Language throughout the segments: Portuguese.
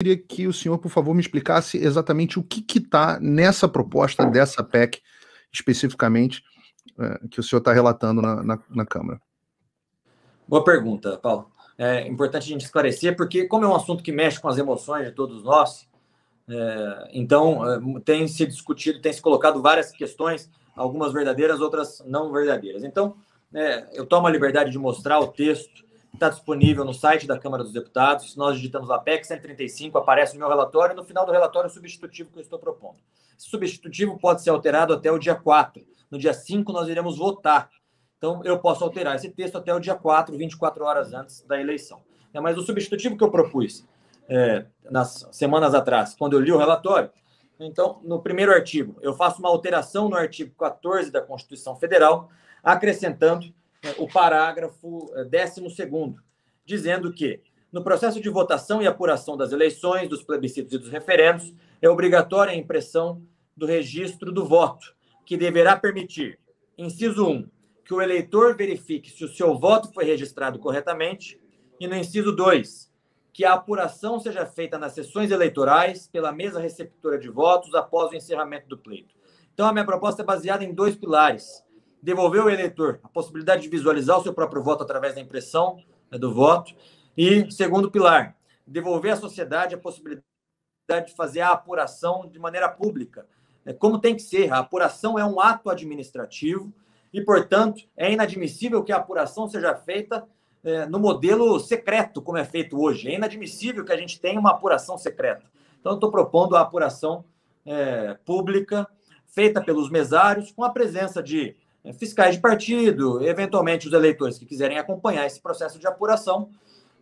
queria que o senhor, por favor, me explicasse exatamente o que está nessa proposta dessa PEC, especificamente, eh, que o senhor está relatando na, na, na, Câmara. Boa pergunta, Paulo. É importante a gente esclarecer, porque, como é um assunto que mexe com as emoções de todos nós, é, então é, tem se discutido, tem se colocado várias questões, algumas verdadeiras, outras não verdadeiras. Então, é, eu tomo a liberdade de mostrar o texto está disponível no site da Câmara dos Deputados. Se Nós digitamos a PEC 135, aparece o meu relatório, e no final do relatório, o substitutivo que eu estou propondo. Esse substitutivo pode ser alterado até o dia 4. No dia 5, nós iremos votar. Então, eu posso alterar esse texto até o dia 4, 24 horas antes da eleição. É, mas o substitutivo que eu propus é, nas semanas atrás, quando eu li o relatório, então, no primeiro artigo, eu faço uma alteração no artigo 14 da Constituição Federal, acrescentando é, o parágrafo 12, é, dizendo que, no processo de votação e apuração das eleições, dos plebiscitos e dos referendos, é obrigatória a impressão do registro do voto, que deverá permitir, inciso 1, que o eleitor verifique se o seu voto foi registrado corretamente, e no inciso 2, que a apuração seja feita nas sessões eleitorais pela mesa receptora de votos após o encerramento do pleito. Então, a minha proposta é baseada em dois pilares devolver ao eleitor a possibilidade de visualizar o seu próprio voto através da impressão né, do voto. E, segundo pilar, devolver à sociedade a possibilidade de fazer a apuração de maneira pública. é como tem que ser, a apuração é um ato administrativo e, portanto, é inadmissível que a apuração seja feita é, no modelo secreto, como é feito hoje. É inadmissível que a gente tenha uma apuração secreta. Então, estou propondo a apuração é, pública, feita pelos mesários, com a presença de é, fiscais de partido, eventualmente os eleitores que quiserem acompanhar esse processo de apuração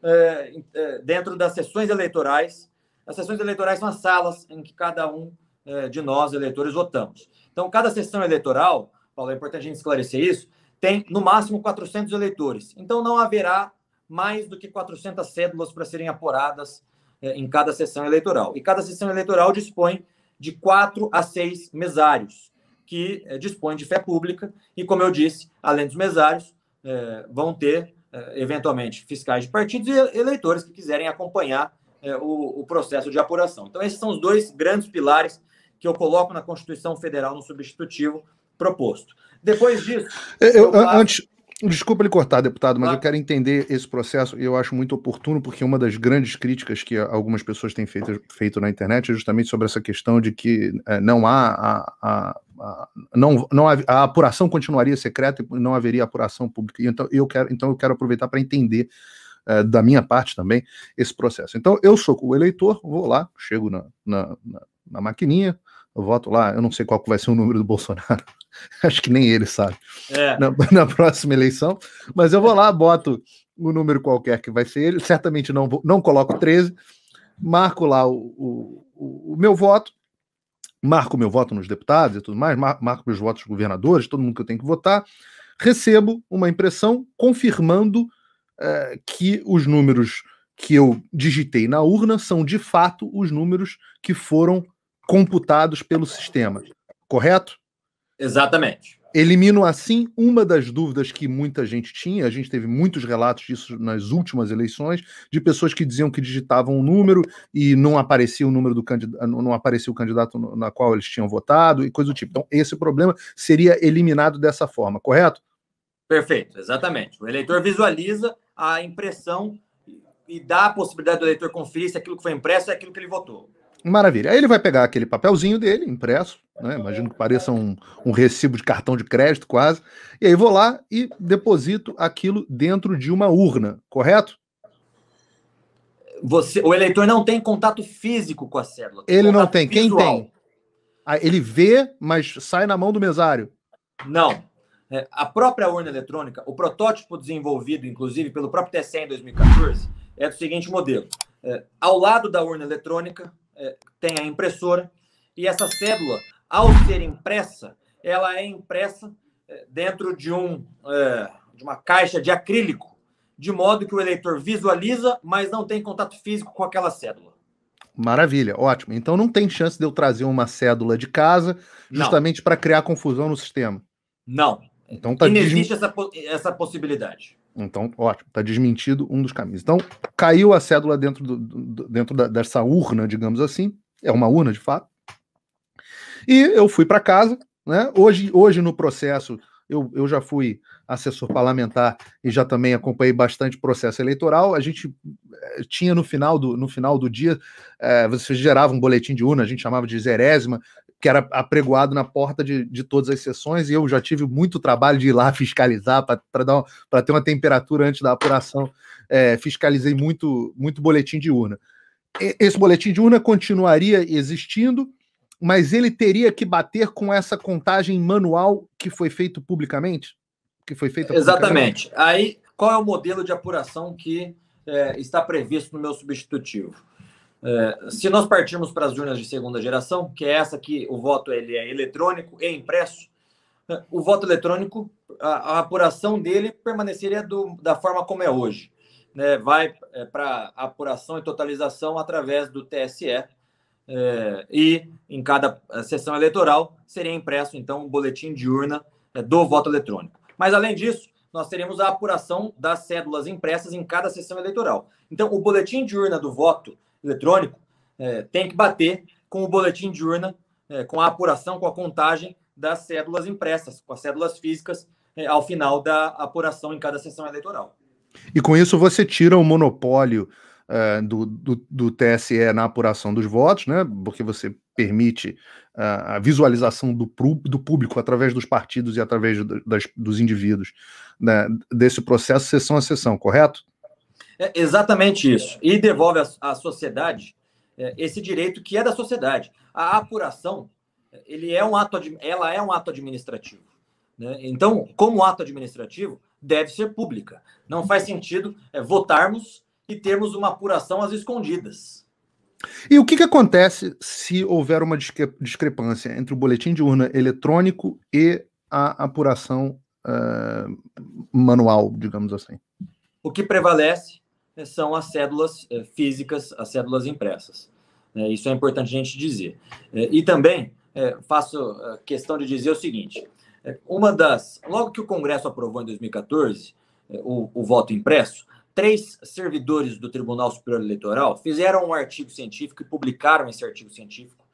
é, é, dentro das sessões eleitorais. As sessões eleitorais são as salas em que cada um é, de nós, eleitores, votamos. Então, cada sessão eleitoral, Paulo, é importante a gente esclarecer isso, tem no máximo 400 eleitores. Então, não haverá mais do que 400 cédulas para serem apuradas é, em cada sessão eleitoral. E cada sessão eleitoral dispõe de quatro a seis mesários que é, de fé pública e, como eu disse, além dos mesários, é, vão ter, é, eventualmente, fiscais de partidos e eleitores que quiserem acompanhar o, o, processo de apuração. Então, esses são os dois grandes pilares que eu coloco na Constituição Federal no substitutivo proposto. Depois disso. Eu, eu antes, Desculpa lhe cortar, deputado, mas ah. eu quero entender esse processo e eu acho muito oportuno, porque uma das grandes críticas que algumas pessoas têm feito, feito na internet é justamente sobre essa questão de que é, não há a, a não, não, a apuração continuaria secreta e não haveria apuração pública. Então eu quero, então eu quero aproveitar para entender é, da minha parte também esse processo. Então eu sou o eleitor, vou lá, chego na, na, na, na maquininha, voto lá. Eu não sei qual vai ser o número do Bolsonaro. Acho que nem ele sabe. É. Na, na, próxima eleição, mas eu vou lá, boto o número qualquer que vai ser ele. Certamente não, vou, não coloco 13, marco lá o, o, o meu voto marco meu voto nos deputados e tudo mais, marco meus votos nos governadores, todo mundo que eu tenho que votar, recebo uma impressão confirmando eh, que os números que eu digitei na urna são de fato os números que foram computados pelo sistema, correto? Exatamente. Elimino assim uma das dúvidas que muita gente tinha. A gente teve muitos relatos disso nas últimas eleições, de pessoas que diziam que digitavam um número e não aparecia o número do candidato, não aparecia o candidato na qual eles tinham votado e coisa do tipo. Então, esse problema seria eliminado dessa forma, correto? Perfeito, exatamente. O eleitor visualiza a impressão e dá a possibilidade do eleitor conferir se aquilo que foi impresso é aquilo que ele votou. Maravilha. Aí ele vai pegar aquele papelzinho dele, impresso, né? Imagino que pareça um, um recibo de cartão de crédito, quase. E aí vou lá e deposito aquilo dentro de uma urna, correto? Você, o eleitor não tem contato físico com a cédula. ele não tem. Visual. Quem tem? Ah, ele vê, mas sai na mão do mesário. Não. É, a própria urna eletrônica, o protótipo desenvolvido, inclusive, pelo próprio TSE em 2014, é do seguinte modelo: é, ao lado da urna eletrônica, tem a impressora e essa cédula, ao ser impressa, ela é impressa eh, dentro de, um, eh, de uma caixa de acrílico, de modo que o eleitor visualiza, mas não tem contato físico com aquela cédula. Maravilha, ótimo. Então não tem chance de eu trazer uma cédula de casa justamente para criar confusão no sistema. Não. Então tá Inexiste desmi... essa, essa possibilidade. Então, ótimo, está desmentido um dos caminhos. Então, caiu a cédula dentro, do, do, dentro da, dessa urna, digamos assim. É uma urna, de fato. E eu fui para casa. Né? Hoje, hoje, no processo, eu, eu já fui assessor parlamentar e já também acompanhei bastante processo eleitoral. A gente eh, tinha no final do, no final do dia, é, eh, você gerava um boletim de urna, a gente chamava de zerésima, que era apregoado na porta de, de todas as sessões, e eu já tive muito trabalho de ir lá fiscalizar para ter uma temperatura antes da apuração. É, fiscalizei muito, muito boletim de urna. Esse boletim de urna continuaria existindo, mas ele teria que bater com essa contagem manual que foi feito publicamente? Que foi feita Exatamente. Aí, qual é o modelo de apuração que é, está previsto no meu substitutivo? É, se nós partirmos para as urnas de segunda geração, que é essa que o voto ele é eletrônico e impresso, é, o voto eletrônico, a, a apuração dele permaneceria do, da forma como é hoje. Né? Vai é, para apuração e totalização através do TSE é, e em cada é, sessão eleitoral seria impresso, então, um boletim de urna do voto eletrônico. Mas, além disso, nós teremos a apuração das cédulas impressas em cada sessão eleitoral. Então, o boletim de urna do voto eletrônico é, tem que bater com o boletim de urna, é, com a apuração, com a contagem das cédulas impressas, com as cédulas físicas é, ao final da apuração em cada sessão eleitoral. E com isso você tira o monopólio é, do, do, do, TSE na apuração dos votos, né? Porque você permite uh, a visualização do, do, público através dos partidos e através das, dos indivíduos né? desse processo sessão a sessão, correto? É exatamente isso. E devolve à sociedade é, esse direito que é da sociedade. A apuração, ele é um ato, ela é um ato administrativo. Né? Então, como ato administrativo, deve ser pública. Não faz sentido é, votarmos e termos uma apuração às escondidas. E o que, que acontece se houver uma discrepância entre o boletim de urna eletrônico e a apuração uh, manual, digamos assim? O que prevalece são as cédulas eh, físicas, as cédulas impressas. Né? Isso é importante a gente dizer. Eh, e também eh, faço questão de dizer o seguinte: uma das. Logo que o Congresso aprovou em 2014 o, o voto impresso, três servidores do Tribunal Superior Eleitoral fizeram um artigo científico e publicaram esse artigo científico,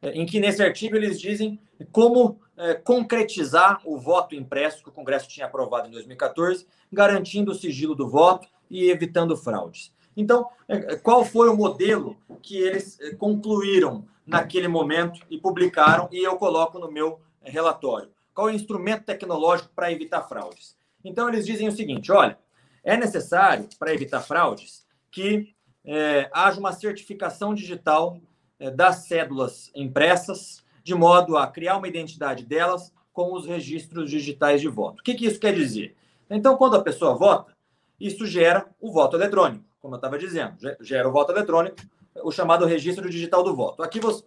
em que nesse artigo eles dizem como concretizar o voto impresso que o Congresso tinha aprovado em 2014, garantindo o sigilo do voto e evitando fraudes. Então, é, é, qual foi o modelo que eles é, concluíram naquele momento e publicaram e eu coloco no meu relatório? Qual é o instrumento tecnológico para evitar fraudes? Então, eles dizem o seguinte: olha, é necessário, para evitar fraudes, que é, haja uma certificação digital é, das cédulas impressas, de modo a criar uma identidade delas com os registros digitais de voto. O que, que isso quer dizer? Então, quando a pessoa vota, isso gera o voto eletrônico, como eu estava dizendo. Gera o voto eletrônico, o chamado registro digital do voto. Aqui você...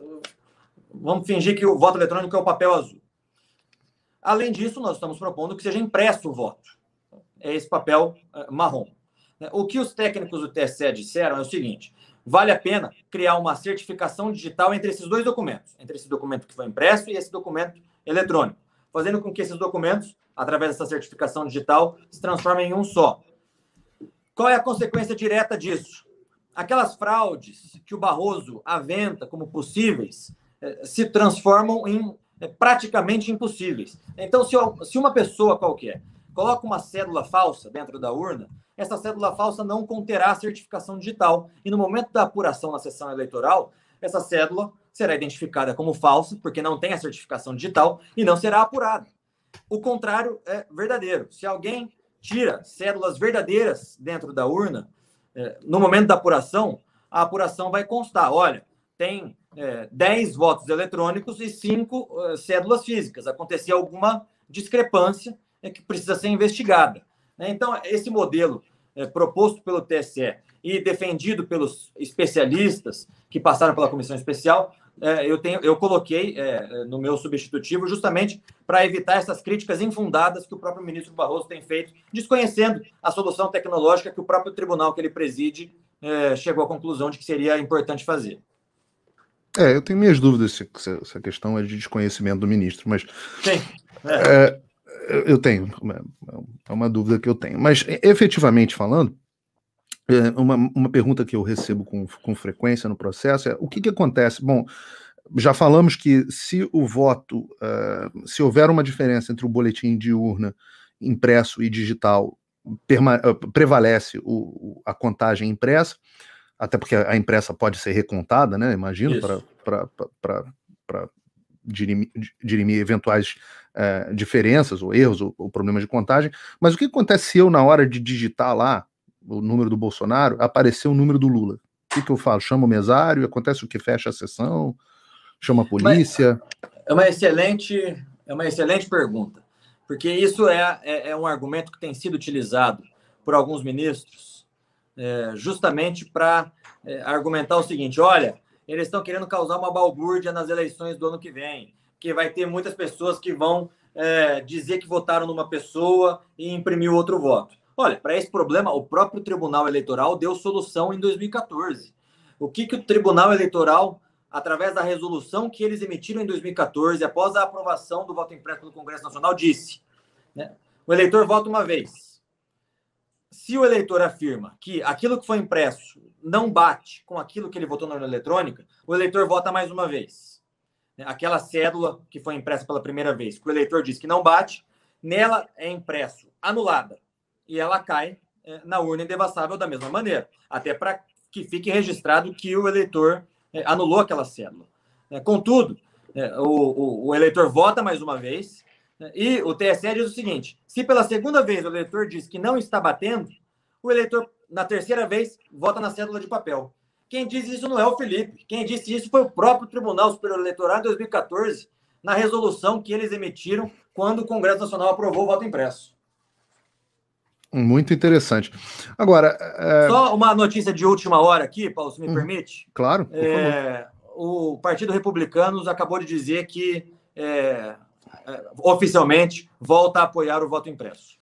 vamos fingir que o voto eletrônico é o papel azul. Além disso, nós estamos propondo que seja impresso o voto. É esse papel eh, marrom. O que os técnicos do TSE disseram é o seguinte: vale a pena criar uma certificação digital entre esses dois documentos, entre esse documento que foi impresso e esse documento eletrônico, fazendo com que esses documentos, através dessa certificação digital, se transformem em um só. Qual é a consequência direta disso? Aquelas fraudes que o Barroso aventa como possíveis eh, se transformam em eh, praticamente impossíveis. Então, se uma pessoa qualquer coloca uma cédula falsa dentro da urna, essa cédula falsa não conterá certificação digital. E no momento da apuração na sessão eleitoral, essa cédula será identificada como falsa, porque não tem a certificação digital e não será apurada. O contrário é verdadeiro. Se alguém tira cédulas verdadeiras dentro da urna, é, no momento da apuração, a apuração vai constar: olha, tem é, 10 votos eletrônicos e 5 é, cédulas físicas. Acontecia alguma discrepância é, que precisa ser investigada. Né? Então, esse modelo é, proposto pelo TSE e defendido pelos especialistas que passaram pela comissão especial é, eu, tenho, eu coloquei é, é no meu substitutivo justamente para evitar essas críticas infundadas que o próprio ministro Barroso tem feito, desconhecendo a solução tecnológica que o próprio tribunal que ele preside é, chegou à conclusão de que seria importante fazer. É, eu tenho minhas dúvidas se, se essa questão é de desconhecimento do ministro, mas. Sim. É. É, eu tenho, é uma dúvida que eu tenho. Mas, efetivamente falando, é, uma, uma pergunta que eu recebo com, com frequência no processo é o que, que acontece? Bom, já falamos que se o voto, uh, se houver uma diferença entre o boletim de urna impresso e digital, ah, prevalece o, o, a contagem impressa, até porque a impressa pode ser recontada, né? Imagino, para dirimir, dirimir eventuais uh, diferenças ou erros ou, ou problemas de contagem. Mas o que acontece se eu, na hora de digitar lá, o número do Bolsonaro, apareceu o número do Lula. O que, que eu falo? Chama o mesário, acontece o que fecha a sessão, chama a polícia. É uma excelente, é uma excelente pergunta, porque isso é, é, é um argumento que tem sido utilizado por alguns ministros, é, justamente para é, argumentar o seguinte: olha, eles estão querendo causar uma balbúrdia nas eleições do ano que vem, que vai ter muitas pessoas que vão é, dizer que votaram numa pessoa e imprimir outro voto. Olha, para esse problema, o próprio Tribunal Eleitoral deu solução em 2014. O que, que o Tribunal Eleitoral, através da resolução que eles emitiram em 2014, após a aprovação do voto impresso pelo Congresso Nacional, disse? Né? O eleitor vota uma vez. Se o eleitor afirma que aquilo que foi impresso não bate com aquilo que ele votou na urna eletrônica, o eleitor vota mais uma vez. Né? Aquela cédula que foi impressa pela primeira vez, que o eleitor diz que não bate, nela é impresso, anulada, e ela cai é, na urna indevassável da mesma maneira, até para que fique registrado que o eleitor é, anulou aquela cédula. É, contudo, o, o, o eleitor vota mais uma vez né, e o TSE diz o seguinte: se pela segunda vez o eleitor diz que não está batendo, o eleitor, na terceira vez, vota na cédula de papel. Quem diz isso não é o Felipe. Quem disse isso foi o próprio Tribunal Superior Eleitoral em 2014, na resolução que eles emitiram quando o Congresso Nacional aprovou o voto impresso. Muito interessante. Agora. É, é... Só uma notícia de última hora aqui, Paulo, se me hum, permite. Claro. É, o Partido Republicano acabou de dizer que é, é, oficialmente volta a apoiar o voto impresso.